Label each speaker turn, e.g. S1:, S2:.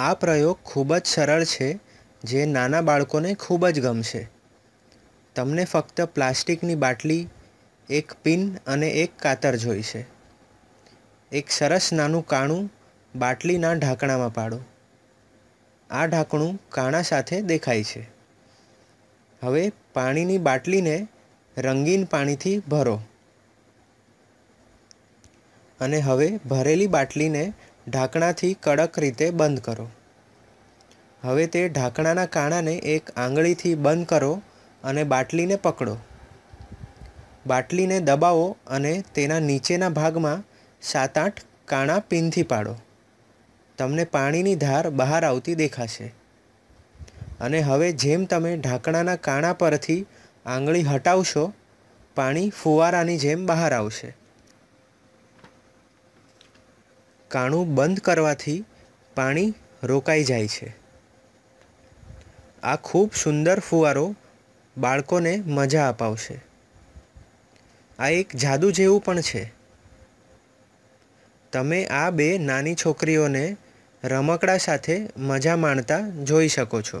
S1: આ પ્રયોગ ખૂબ જ સરળ છે જે નાના બાળકોને ખૂબ જ ગમશે તમને ફક્ત પ્લાસ્ટિકની બાટલી એક પિન અને એક કાતર જોઈશે એક સરસ નાનું કાણું બાટલીના ઢાંકણામાં પાડો આ ઢાંકણું કાણા સાથે દેખાય છે હવે પાણીની બાટલીને રંગીન પાણીથી ભરો અને હવે ભરેલી બાટલીને ઢાંકણાથી કડક રીતે બંધ કરો હવે તે ઢાંકણાના કાણાને એક આંગળીથી બંધ કરો અને બાટલીને પકડો બાટલીને દબાવો અને તેના નીચેના ભાગમાં સાત આઠ કાણા પીનથી પાડો તમને પાણીની ધાર બહાર આવતી દેખાશે અને હવે જેમ તમે ઢાંકણાના કાણા પરથી આંગળી હટાવશો પાણી ફુવારાની જેમ બહાર આવશે કાણું બંધ કરવાથી પાણી રોકાઈ જાય છે આ ખૂબ સુંદર ફુવારો બાળકોને મજા અપાવશે આ એક જાદુ જેવું પણ છે તમે આ બે નાની છોકરીઓને રમકડા સાથે મજા માણતા જોઈ શકો છો